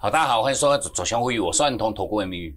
好，大家好，欢迎收看《左向呼吁》，我是万通投顾魏明宇。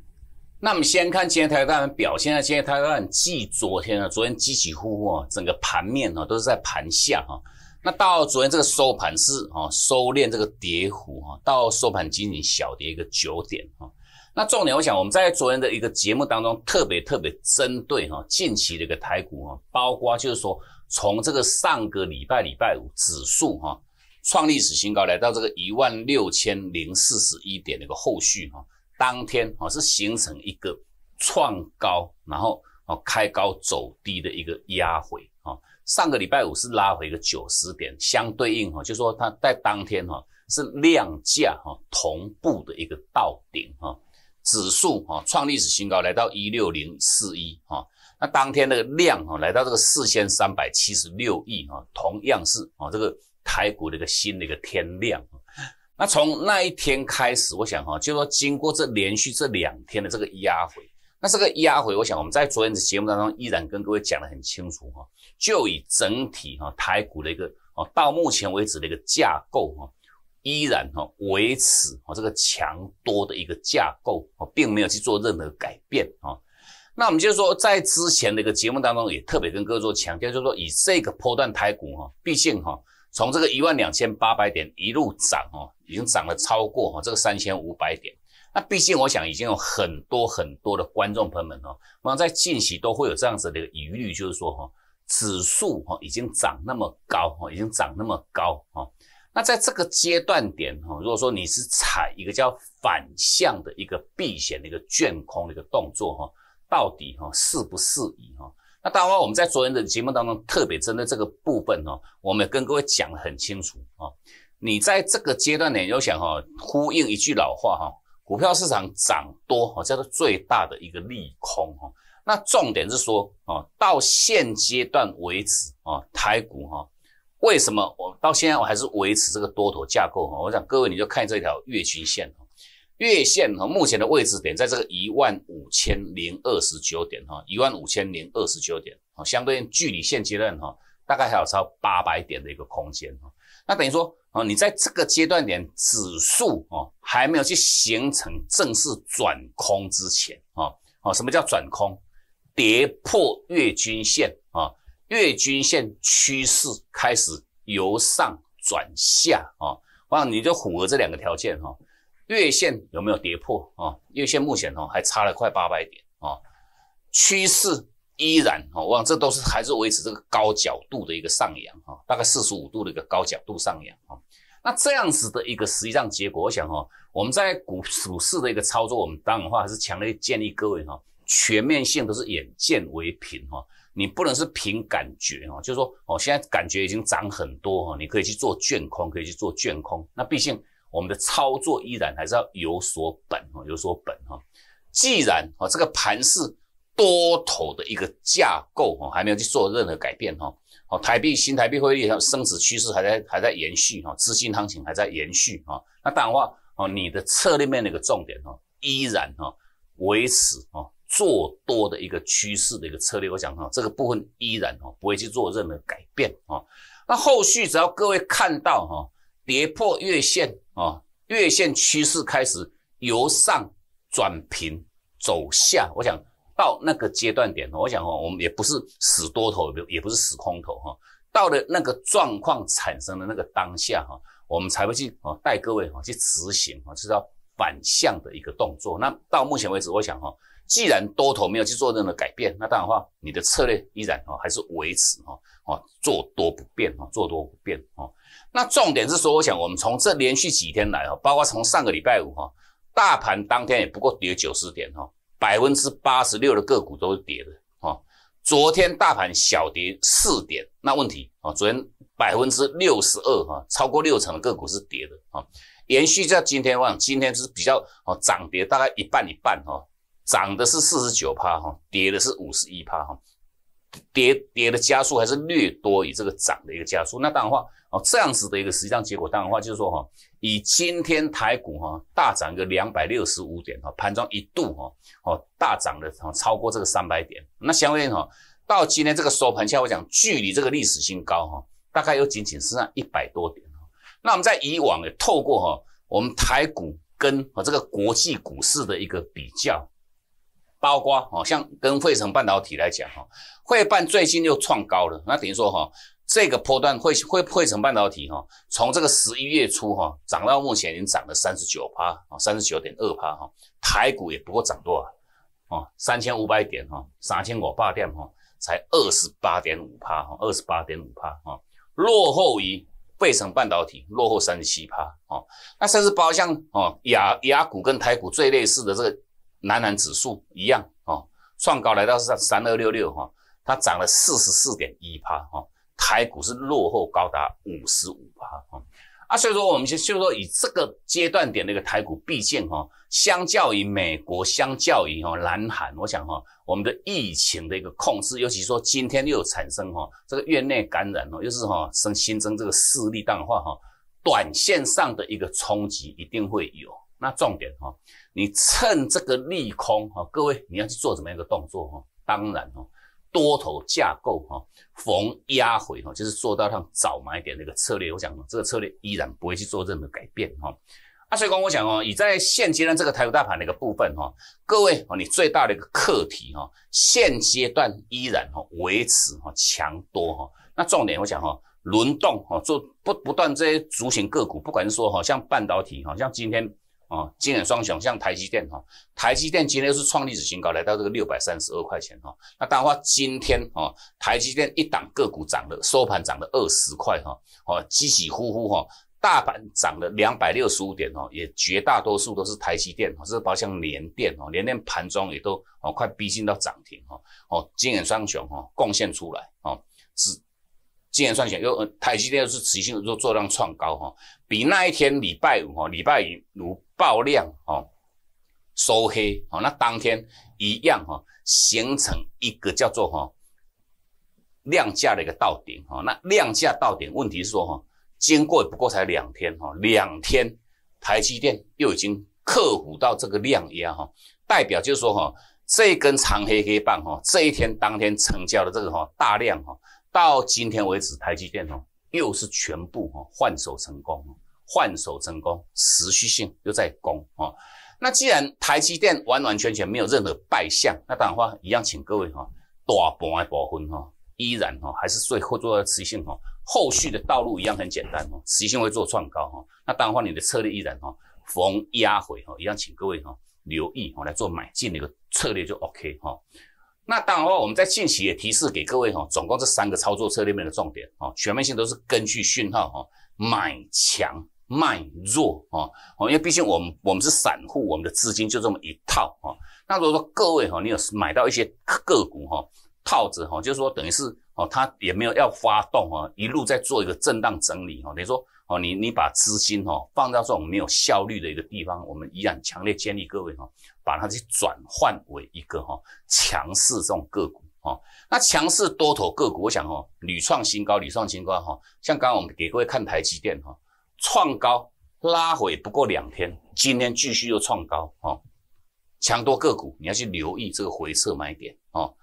那我们先看今天台湾表现啊，今天台湾继昨天啊，昨天积极呵护啊，整个盘面啊都是在盘下哈。那到昨天这个收盘是啊，收敛这个跌幅哈，到收盘仅仅小跌一个九点哈。那重点，我想我们在昨天的一个节目当中特别特别针对哈近期的一个台股啊，包括就是说从这个上个礼拜礼拜五指数哈。创历史新高，来到这个一万六千零四十一点的一个后续哈，当天啊是形成一个创高，然后啊开高走低的一个压回啊。上个礼拜五是拉回一个九十点，相对应哈，就说它在当天哈是量价哈同步的一个到顶哈，指数哈创历史新高，来到一六零四一哈，那当天那个量哈来到这个四千三百七十六亿哈，同样是啊这个。台股的一个新的一个天亮，那从那一天开始，我想哈，就说经过这连续这两天的这个压回，那这个压回，我想我们在昨天的节目当中依然跟各位讲得很清楚哈，就以整体哈台股的一个哦到目前为止的一个架构哈，依然哈维持哦这个强多的一个架构，哦并没有去做任何改变啊。那我们就是说在之前的一个节目当中也特别跟各位做强调，就是说以这个波段台股哈，毕竟哈。从这个一万两千八百点一路涨哦，已经涨了超过哈这个三千五百点。那毕竟我想已经有很多很多的观众朋友们哦，那在近期都会有这样子的疑虑，就是说哈，指数哈已经涨那么高哈，已经涨那么高哈。那在这个阶段点哈，如果说你是踩一个叫反向的一个避险的一个卷空的一个动作哈，到底哈适不适宜哈？那大华，我们在昨天的节目当中特别针对这个部分哦，我们跟各位讲很清楚啊。你在这个阶段呢，就想哈，呼应一句老话哈，股票市场涨多哈，叫做最大的一个利空哈。那重点是说啊，到现阶段为止啊，台股哈，为什么我到现在我还是维持这个多头架构哈？我想各位你就看这条月均线。月线和目前的位置点，在这个一万五千零二十九点哈，一万五千零二十九点哦，相对应距离现阶段哈，大概还有超八百点的一个空间哈。那等于说啊，你在这个阶段点指数哦，还没有去形成正式转空之前啊，哦，什么叫转空？跌破月均线啊，月均线趋势开始由上转下啊，哇，你就符合这两个条件哈。月线有没有跌破啊？月线目前哦还差了快八百点啊，趋势依然哦，哇，这都是还是维持这个高角度的一个上扬哈，大概四十五度的一个高角度上扬啊。那这样子的一个实际上结果，我想哈，我们在股股市的一个操作，我们当然话还是强烈建议各位哈，全面性都是眼见为凭哈，你不能是凭感觉哈，就是说哦，现在感觉已经涨很多哈，你可以去做卷空，可以去做卷空，那毕竟。我们的操作依然还是要有所本哈，有所本哈。既然啊这个盘是多头的一个架构哈，还没有去做任何改变哈。好，台币新台币汇率上升值趋势还在还在延续哈，资金行情还在延续哈。那当然话，好你的策略面的一个重点哈，依然哈维持哈做多的一个趋势的一个策略。我想哈这个部分依然哈不会去做任何改变哈。那后续只要各位看到哈。跌破月线啊，月线趋势开始由上转平走下，我想到那个阶段点，我想哈，我们也不是死多头，也不是死空头哈，到了那个状况产生的那个当下哈，我们才会去哦带各位哈去执行啊，是要反向的一个动作。那到目前为止，我想哈，既然多头没有去做任何改变，那当然话，你的策略依然哦还是维持哈。做多不变哈，做多不变哈。那重点是说，我想我们从这连续几天来啊，包括从上个礼拜五哈，大盘当天也不过跌九十点哈，百分之八十六的个股都是跌的哈。昨天大盘小跌四点，那问题啊，昨天百分之六十二哈，超过六成的个股是跌的啊。延续在今天，我想今天是比较啊涨跌大概一半一半哈，涨的是四十九趴哈，跌的是五十一趴哈。跌跌的加速还是略多，于这个涨的一个加速。那当然话，哦，这样子的一个实际上结果，当然话就是说哈，以今天台股哈大涨个两百六十五点哈，盘中一度哈哦大涨的哈超过这个三百点。那相对哈到今天这个收盘，相我讲距离这个历史新高哈，大概有仅仅是那一百多点。那我们在以往也透过哈我们台股跟和这个国际股市的一个比较。包括哦，像跟汇成半导体来讲哈，汇办最近又创高了，那等于说哈，这个波段汇汇汇成半导体哈，从这个十一月初哈，涨到目前已经涨了三十九趴啊，三十九点二趴哈，台股也不过涨多少啊，三千五百点哈，三千五百点哈，才二十八点五趴哈，二十八点五趴哈，落后于惠成半导体落后三十七趴啊，那甚至包像哦雅雅股跟台股最类似的这个。南韩指数一样哦，创高来到三三二六六哈，它涨了四十四点一帕哈，台股是落后高达五十五帕哈，啊，所以说我们就就说以这个阶段点的一个台股毕竟哈，相较于美国，相较于哈南韩，我想哈我们的疫情的一个控制，尤其说今天又有产生哈这个院内感染哦，又是哈增新增这个势力的话哈，短线上的一个冲击一定会有，那重点哈。你趁这个利空哈，各位你要去做怎么样一个动作哈？当然哦，多头架构哈，逢压回哈，就是做到让早买点的一个策略。我讲这个策略依然不会去做任何改变哈。啊，所以讲我讲哦，以在现阶段这个台股大盘的一个部分哈，各位哦，你最大的一个课题哈，现阶段依然哦维持哈强多哈。那重点我讲哦，轮动哈，做不不断这些族群个股，不管是说哈像半导体哈，像今天。啊，惊艳双雄，像台积电哈，台积电今天又是创历史新高，来到这个六百三十二块钱哈。那当然话，今天啊，台积电一档个股涨了，收盘涨了二十块哈，哦，稀稀糊糊哈，大盘涨了两百六十五点哦，也绝大多数都是台积电哦，这个包括像联电哦，联电盘中也都哦快逼近到涨停哈，哦，惊艳双雄哈，贡献出来哦，是。今算起来又台积电又是持续的做做量创高哈，比那一天礼拜五哈礼拜五爆量哈收黑哈，那当天一样哈形成一个叫做哈量价的一个倒顶哈，那量价倒顶，问题是说哈经过不过才两天哈，两天台积电又已经克服到这个量压哈，代表就是说哈这根长黑黑棒哈这一天当天成交的这个哈大量哈。到今天为止，台积电哦，又是全部哦换手成功，换手成功，持续性又在攻哦。那既然台积电完完全全没有任何败相，那当然话一样，请各位哈大盘的波分哈，依然哈还是最后做持续性哈，后续的道路一样很简单哦，持续性会做创高哈。那当然话，你的策略依然哈逢压回哈，一样请各位哈留意哈来做买进的一个策略就 OK 哈。那当然了，我们在近期也提示给各位哈，总共这三个操作策略面的重点哦，全面性都是根据讯号哈，买强卖弱啊哦，因为毕竟我们我们是散户，我们的资金就这么一套啊。那如果说各位哈，你有买到一些个股哈，套子哈，就是说等于是哦，它也没有要发动啊，一路在做一个震荡整理哦，等于说。哦，你你把资金哦放到这种没有效率的一个地方，我们依然强烈建议各位哈，把它去转换为一个哈强势这种个股哈。那强势多头个股，我想哦屡创新高，屡创新高哈。像刚刚我们给各位看台积电哈，创高拉回不过两天，今天继续又创高哦。强多个股你要去留意这个回撤买点哦。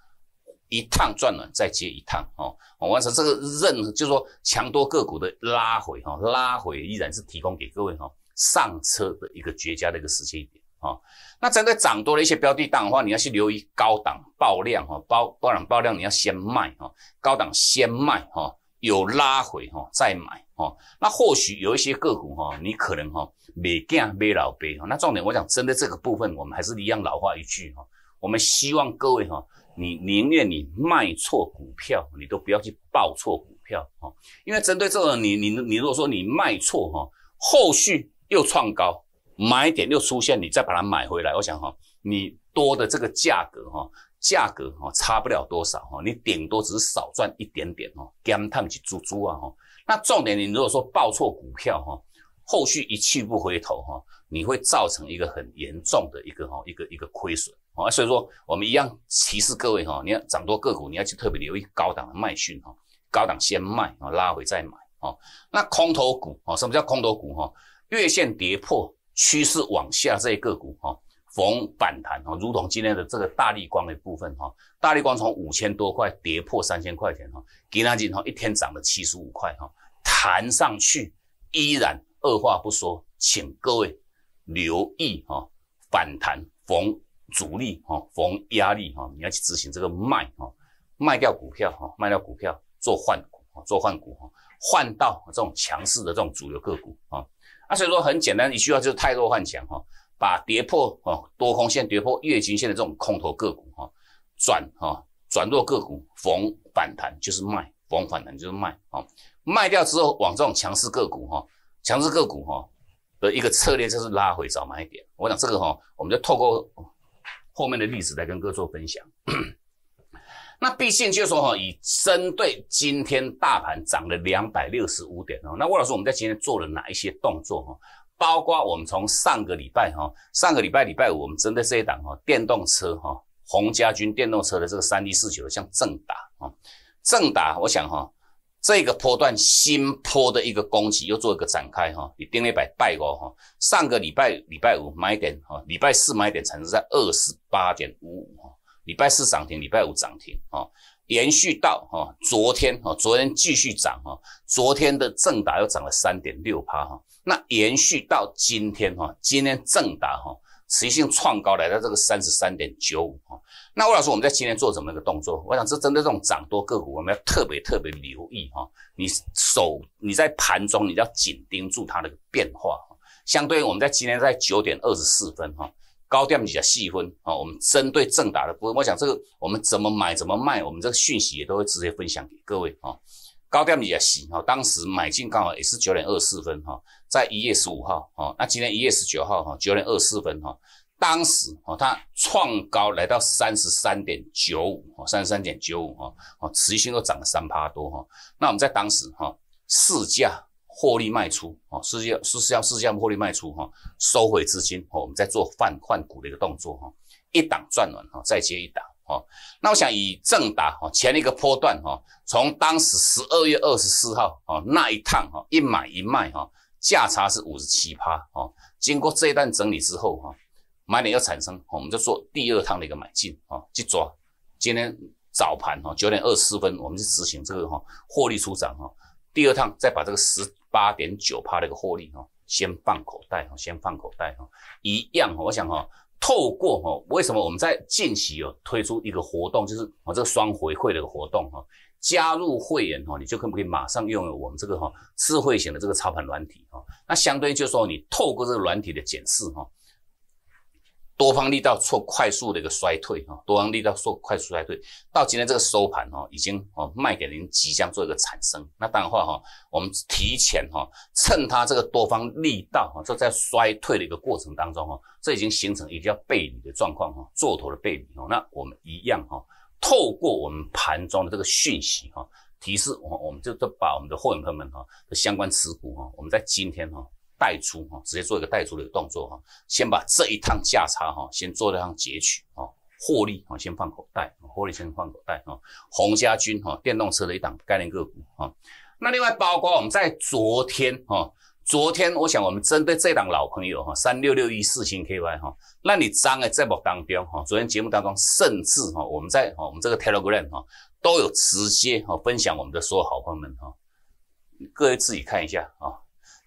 一趟赚了，再接一趟哦，完成这个任，就是说强多个股的拉回哈，拉回依然是提供给各位哈上车的一个绝佳的一个时间点啊。那针对涨多的一些标的档的话，你要去留意高档爆量哈，爆爆量爆量你要先卖哈，高档先卖哈，有拉回哈再买哈。那或许有一些个股哈，你可能哈没干没老杯哈。那重点，我想针对这个部分，我们还是一样老话一句哈，我们希望各位哈。你宁愿你卖错股票，你都不要去报错股票啊！因为针对这个，你你你如果说你卖错哈，后续又创高，买点又出现，你再把它买回来，我想哈，你多的这个价格哈，价格哈差不了多少哈，你顶多只是少赚一点点哦，减摊去猪猪啊哈。那重点，你如果说报错股票哈，后续一去不回头哈，你会造成一个很严重的一个哈，一个一个亏损。啊，所以说我们一样提示各位哈，你要涨多个股，你要去特别留意高档的卖讯哈，高档先卖啊，拉回再买啊。那空头股啊，什么叫空头股哈？月线跌破趋势往下这些个股哈，逢反弹啊，如同今天的这个大力光的部分哈，大力光从五千多块跌破三千块钱哈，吉天金哈一天涨了七十五块哈，弹上去依然二话不说，请各位留意哈，反弹逢。阻力哈逢压力哈，你要去执行这个卖哈，卖掉股票哈，卖掉股票做换股哈，做换股哈，换到这种强势的这种主流个股啊，啊所以说很简单，你需要就是太弱换强哈，把跌破哈多空线跌破月均线的这种空头个股哈转哈转弱个股逢反弹就是卖逢反弹就是卖啊卖掉之后往这种强势个股哈强势个股哈的一个策略就是拉回找买点，我想这个哈我们就透过。后面的例子来跟位做分享。那毕竟就是说哈，以针对今天大盘涨了两百六十五点哦。那魏老师，我们在今天做了哪一些动作哈？包括我们从上个礼拜哈，上个礼拜礼拜五，我们针对这一档哈，电动车哈，红家军电动车的这个三 D 四九的，像正打啊，正打，我想哈。这个波段新坡的一个攻击又做一个展开哈，你定了一百拜过哈，上个礼拜礼拜五买点哈，礼拜四买点，产次在二十八点五五哈，礼拜四涨停，礼拜五涨停哈，延续到哈，昨天哈，昨天继续涨哈，昨天的正达又涨了三点六帕哈，那延续到今天哈，今天正达哈，持续性创高来到这个三十三点九五哈。那魏老师，我们在今天做什么一个动作？我想，这针对这种涨多个股，我们要特别特别留意哈。你手你在盘中，你要紧盯住它的变化。相对于我们在今天在九点二十四分哈，高调比较细分啊。我们针对正打的分，我想这个我们怎么买怎么卖，我们这个讯息也都会直接分享给各位啊。高调比较细哈，当时买进刚好也是九点二十四分哈，在一月十五号哦。那今天一月十九号哈，九点二十四分哈。当时哈，它创高来到三十三点九五啊，三十三点九五啊，哦，持续性都涨了三趴多哈。那我们在当时哈，市价获利卖出啊，市价是是要试价获利卖出哈，收回资金哈，我们在做换换股的一个动作哈，一档赚完哈，再接一档哈。那我想以正达哈前一个波段哈，从当时十二月二十四号啊那一趟哈，一买一卖哈，价差是五十七趴啊，经过这一段整理之后哈。买点要产生，我们就做第二趟的一个买进啊，去抓。今天早盘哈，九点二十分，我们去执行这个哈，获利出涨哈。第二趟再把这个十八点九趴的一个获利哈，先放口袋哈，先放口袋哈。一样我想哈，透过哈，为什么我们在近期有推出一个活动，就是我这个双回馈的一个活动哈。加入会员哈，你就可不可以马上拥有我们这个哈智慧型的这个操盘软体哈？那相对就是说你透过这个软体的检视哈。多方力道做快速的一个衰退，哈，多方力道做快速衰退，到今天这个收盘，哈，已经，哈，卖给您即将做一个产生。那当然话，哈，我们提前，哈，趁它这个多方力道，哈，这在衰退的一个过程当中，哈，这已经形成一个叫背离的状况，哈，做头的背离，哈，那我们一样，哈，透过我们盘中的这个讯息，哈，提示，我，我们就把我们的货员朋友们，哈，的相关持股，哈，我们在今天，哈。带出哈，直接做一个带出的一个动作哈，先把这一趟价差哈，先做一趟截取啊，获利啊，先放口袋，获利先放口袋啊。洪家军哈，电动车的一档概念个股哈。那另外包括我们在昨天哈，昨天我想我们针对这档老朋友哈，三六六一四新 KY 哈，那你张的这么当标哈，昨天节目当中甚至哈，我们在我们这个 Telegram 哈，都有直接哈分享我们的所有好朋友们哈，各位自己看一下啊。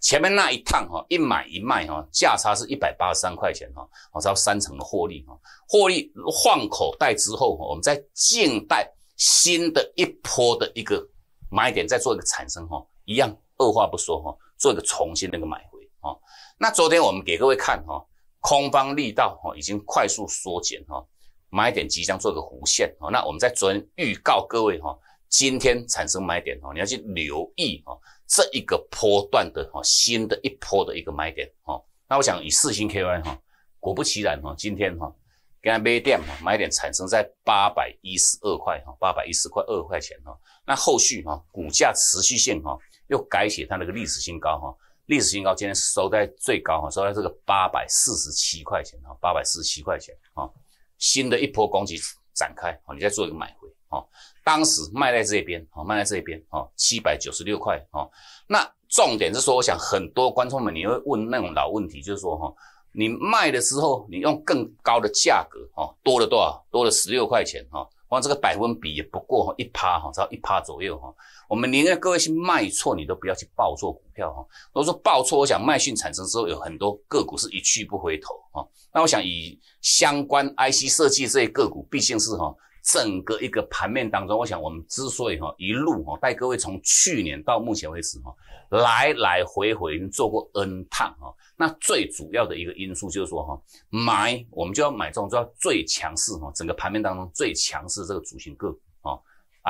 前面那一趟哈，一买一卖哈，价差是一百八十三块钱哈，我操，三成的获利哈，获利换口袋之后，我们在静待新的一波的一个买点，再做一个产生哈，一样二话不说哈，做一个重新那个买回哈。那昨天我们给各位看哈，空方力道哈已经快速缩减哈，买点即将做一个弧线哈。那我们在昨天预告各位哈，今天产生买点哈，你要去留意哈。这一个波段的哈，新的一波的一个买点哈，那我想以四星 K Y 哈，果不其然哈，今天哈，跟它买点买点产生在八百一十二块哈，八百一十块二块钱哈，那后续哈，股价持续性哈，又改写它那个历史新高哈，历史新高今天收在最高哈，收在这个八百四十七块钱哈，八百四十七块钱哈，新的一波攻击展开哦，你再做一个买回。哦，当时卖在这边，哦，卖在这边，哦，七百九十六块，哦，那重点是说，我想很多观众们，你会问那种老问题，就是说，哈，你卖的时候，你用更高的价格，哦，多了多少？多了十六块钱，哈，光这个百分比也不过一趴，哈，只要一趴左右，哈，我们宁愿各位去卖错，你都不要去报错股票，哈。如果说报错，我想卖讯产生之后，有很多个股是一去不回头，哈。那我想以相关 IC 设计这些个股，毕竟是哈。整个一个盘面当中，我想我们之所以哈一路哈带各位从去年到目前为止哈来来回回做过 n 趟啊，那最主要的一个因素就是说哈买我们就要买这种叫最强势哈整个盘面当中最强势这个主型个股啊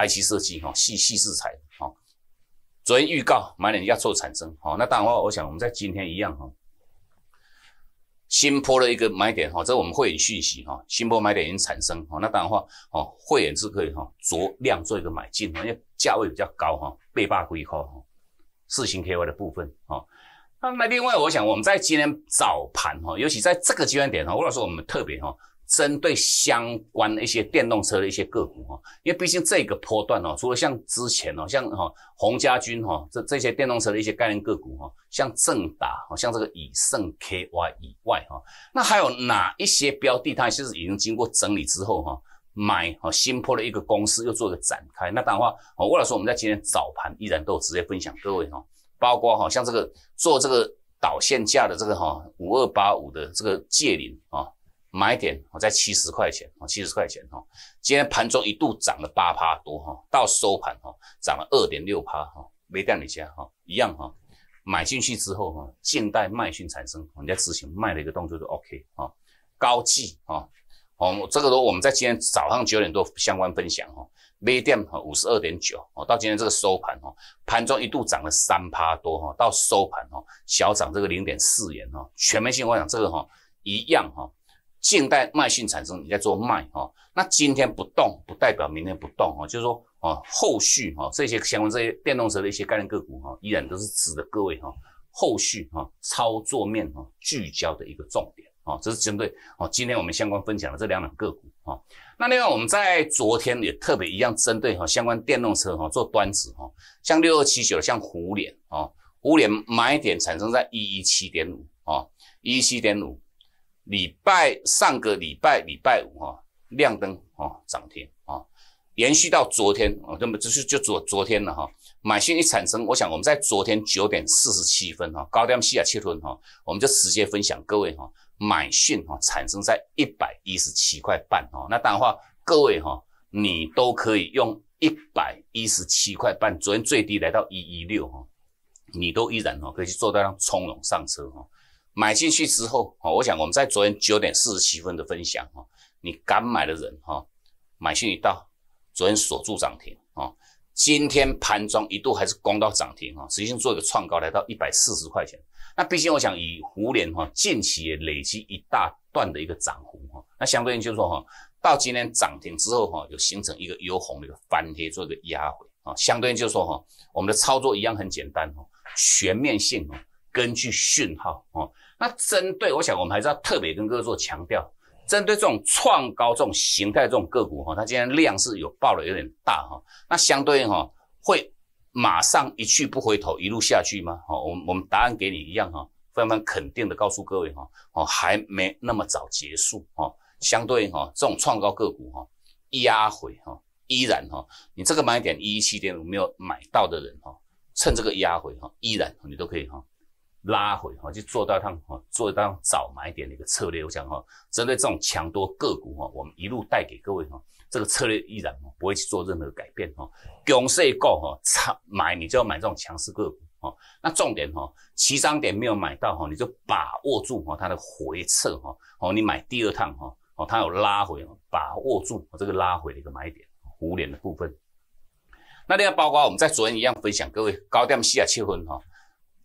，IC 设计哈细细丝材啊，昨天预告买点要做产生好，那当然话我想我们在今天一样哈。新坡的一个买点哈，是我们会员讯息哈，新坡买点已经产生哈，那当然话哦，会员是可以哈，酌量做一个买进，因为价位比较高哈，被霸归靠哈，四星 K Y 的部分哈，那那另外我想我们在今天早盘哈，尤其在这个阶段点哈，吴老说我们特别哈。针对相关的一些电动车的一些个股哈，因为毕竟这个波段哦，除了像之前哦，像哈洪家军哈，这这些电动车的一些概念个股哈，像正达，像这个以盛 KY 以外哈，那还有哪一些标的？它其实已经经过整理之后哈，买哈新破的一个公司又做一个展开。那当然话，我魏了师我们在今天早盘依然都有直接分享各位哈，包括哈像这个做这个导线架的这个哈五二八五的这个借领啊。买点哦，在七十块钱，哦，七十块钱，哈，今天盘中一度涨了八趴多，哈，到收盘，哈，涨了二点六趴哈，美电的家，哈，一样，哈，买进去之后，哈，静待卖讯产生，我们在执行卖的一个动作就 OK，哈，高绩，哈，哦，这个都我们在今天早上九点多相关分享，哈，美电五十二点九，哦，到今天这个收盘，哈，盘中一度涨了三趴多，哈，到收盘，哈，小涨这个零点四元，哈，全面性，我想这个，哈，一样，哈。静待卖讯产生，你在做卖哈？那今天不动不代表明天不动哈，就是说啊，后续哈这些相关这些电动车的一些概念个股哈，依然都是值得各位哈后续哈操作面哈聚焦的一个重点啊。这是针对啊今天我们相关分享的这两板个股啊。那另外我们在昨天也特别一样针对哈相关电动车哈做端子哈，像六二七九像虎脸啊，虎脸买点产生在一一七点五啊，一一七点五。礼拜上个礼拜礼拜五哈亮灯啊涨停啊，延续到昨天啊，那么就是就昨昨天了哈。买讯一产生，我想我们在昨天九点四十七分哈高点西亚切吞哈，我们就直接分享各位哈买讯哈产生在一百一十七块半哈。那当然话各位哈，你都可以用一百一十七块半，昨天最低来到一一六哈，你都依然哈可以去做到让从容上车哈。买进去之后，我想我们在昨天九点四十七分的分享，你敢买的人，哈，买进去到昨天锁住涨停，今天盘中一度还是攻到涨停，啊，实际上做一个创高来到一百四十块钱。那毕竟我想以胡联，哈，近期累积一大段的一个涨幅，哈，那相对应就是说，哈，到今天涨停之后，哈，有形成一个优红的一个翻贴，做一个压回，啊，相对应就是说，哈，我们的操作一样很简单，哈，全面性，哈。根据讯号哦，那针对我想，我们还是要特别跟各位做强调，针对这种创高这种形态这种个股哈，它今天量是有爆的有点大哈，那相对哈会马上一去不回头一路下去吗？哈，我我们答案给你一样哈，非常肯定的告诉各位哈，哦还没那么早结束哈，相对哈这种创高个股哈压回哈依然哈，你这个买点一一七点五没有买到的人哈，趁这个压回哈依然你都可以哈。拉回哈，就做到它哈，做到早买点的一个策略。我讲哈，针对这种强多个股哈，我们一路带给各位哈，这个策略依然不会去做任何改变哈。强势够哈，买你就要买这种强势个股哈。那重点哈，起涨点没有买到哈，你就把握住哈它的回撤哈。哦，你买第二趟哈，哦它有拉回哦，把握住这个拉回的一个买点，五脸的部分。那另外包括我们在昨天一样分享各位高点四啊七分哈。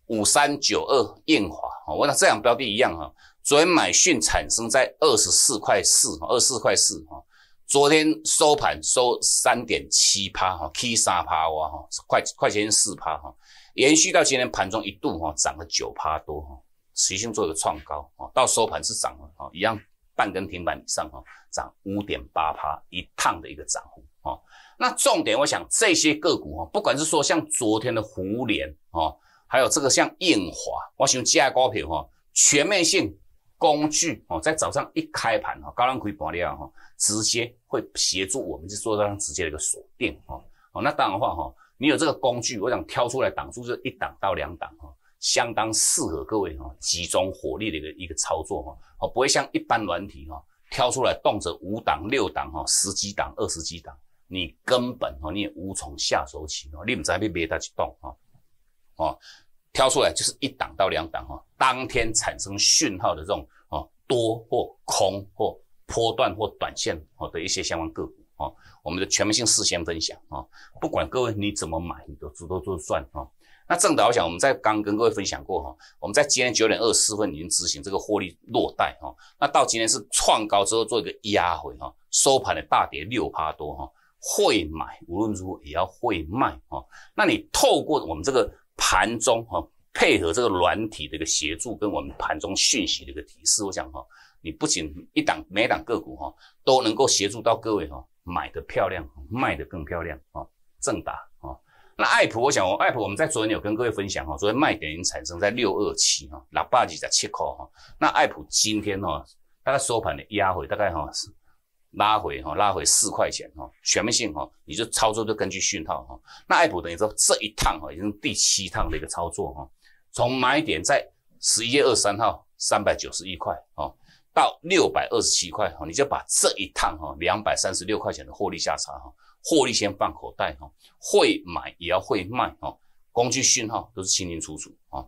五三九二燕华，我他这两标的一样哈。昨天买讯产生在二十四块四，二十四块四哈。昨天收盘收三点七趴哈，k 三趴哇哈，快快接近四趴哈。延续到今天盘中一度哈涨了九趴多哈，持续做一个创高啊。到收盘是涨了哈，一样半根平板以上哈，涨五点八趴一趟的一个涨幅啊。那重点我想这些个股哈，不管是说像昨天的湖联啊。还有这个像印华，我想这些股票哈，全面性工具哦，在早上一开盘哈，高浪可以盘了哈，直接会协助我们去做这样直接的一个锁定哈。哦，那当然话哈，你有这个工具，我想挑出来挡住这一档到两档哈，相当适合各位哈，集中火力的一个一个操作哈。哦，不会像一般软体哈，挑出来动辄五档六档哈，十几档二十几档，你根本哈你也无从下手起哦，你唔知要买达几档哈。哦，挑出来就是一档到两档哈，当天产生讯号的这种哦多或空或波段或短线哦的一些相关个股哦，我们的全面性事先分享啊，不管各位你怎么买你都都都是赚啊。那正的我想我们在刚跟各位分享过哈，我们在今天九点二四分已经执行这个获利落袋哈，那到今天是创高之后做一个压回哈，收盘的大跌六趴多哈，会买无论如何也要会卖哈，那你透过我们这个。盘中哈配合这个软体的一个协助跟我们盘中讯息的一个提示，我想哈，你不仅一档每一档个股哈都能够协助到各位哈买的漂亮，卖的更漂亮啊，正打啊，那艾普我想，艾普我们在昨天有跟各位分享哈，昨天卖点产生在六二七哈，六百二十七块哈，那艾普今天哈大概收盘的压回大概哈是。拉回哈，拉回四块钱哈，全面性哈，你就操作就根据讯号哈。那艾普等于说这一趟哈，已经第七趟的一个操作哈，从买点在十一月二三号三百九十一块哈，到六百二十七块哈，你就把这一趟哈两百三十六块钱的获利下差哈，获利先放口袋哈，会买也要会卖哈，工具讯号都是清清楚楚啊。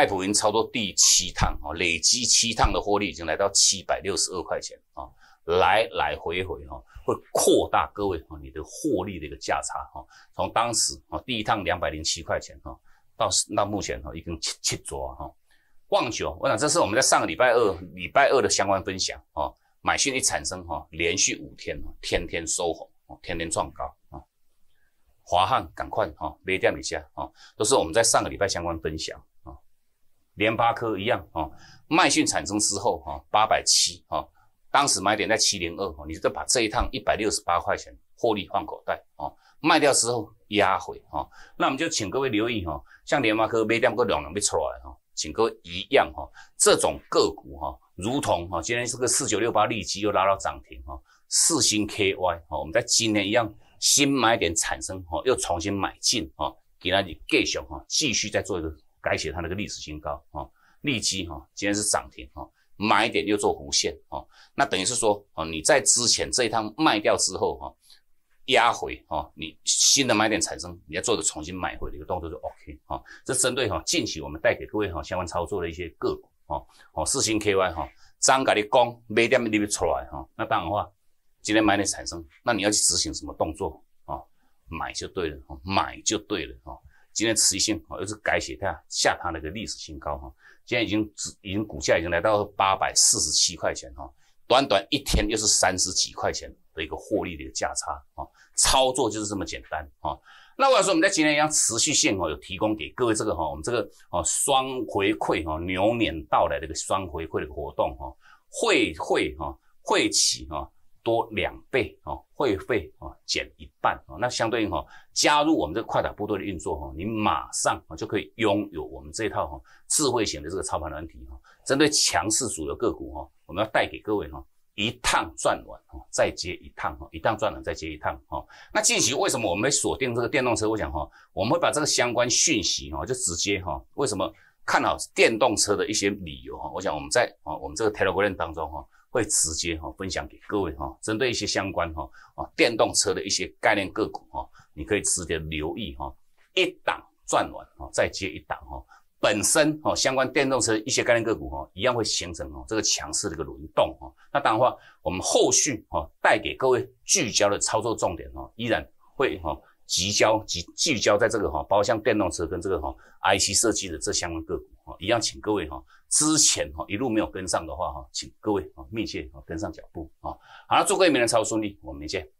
蔡普云操作第七趟啊，累积七趟的获利已经来到七百六十二块钱啊，来来回回哈，会扩大各位哈你的获利的一个价差哈。从当时啊第一趟两百零七块钱哈，到到目前哈已经七七抓哈，矿九，我想这是我们在上个礼拜二礼拜二的相关分享啊，买讯一产生哈，连续五天啊天天收红，天天创高啊，华汉赶快哈勒掉一下啊，都是我们在上个礼拜相关分享。联发科一样哦，卖讯产生之后哈，八百七哦，当时买点在七零二哦，你就把这一趟一百六十八块钱获利换口袋哦，卖掉之后压回哦，那我们就请各位留意哈，像联发科买点过两两没出来哈，请各位一样哈，这种个股哈，如同哈，今天这个四九六八立即又拉到涨停哈，四星 KY 哈，我们在今年一样新买点产生哈，又重新买进哈，给那里继续哈，继续再做一个。改写它那个历史新高啊，利基哈，今天是涨停哈，买点又做弧线哈，那等于是说啊，你在之前这一趟卖掉之后哈，压回哈，你新的买点产生，你要做个重新买回的一个动作就 OK 哈，这针对哈近期我们带给各位哈相关操作的一些个股哈，哦四星 KY 哈，张给你讲买点里面出来哈，那当然话今天买点产生，那你要去执行什么动作啊？买就对了，买就对了哈。今天持续性哦，又是改写它下探盘的一个历史新高哈，现在已经已经股价已经来到八百四十七块钱哈，短短一天又是三十几块钱的一个获利的一个价差啊，操作就是这么简单啊。那我要说，我们在今天一样持续性哦，有提供给各位这个哈，我们这个哦双回馈哈，牛年到来的一个双回馈的活动哈，会会哈，会起哈。多两倍哦，会费啊减一半啊，那相对应哈，加入我们这个快打部队的运作哈，你马上啊就可以拥有我们这一套哈智慧型的这个操盘难题哈。针对强势主流个股哈，我们要带给各位哈一趟赚完哈，再接一趟哈，一趟赚完再接一趟哈。那近期为什么我们会锁定这个电动车？我想哈，我们会把这个相关讯息哈就直接哈，为什么看好电动车的一些理由哈？我想我们在啊我们这个 Telegram 当中哈。会直接哈分享给各位哈，针对一些相关哈啊电动车的一些概念个股哈，你可以直接留意哈，一档转完哈，再接一档哈，本身哈相关电动车一些概念个股哈，一样会形成哦这个强势的一个轮动哈，那当然话我们后续哈带给各位聚焦的操作重点哦，依然会哈。聚焦集聚焦在这个哈，包括像电动车跟这个哈 IC 设计的这相关个股哈，一样，请各位哈之前哈一路没有跟上的话哈，请各位啊密切啊跟上脚步啊。好了，祝各位每天操作顺利，我们明天见。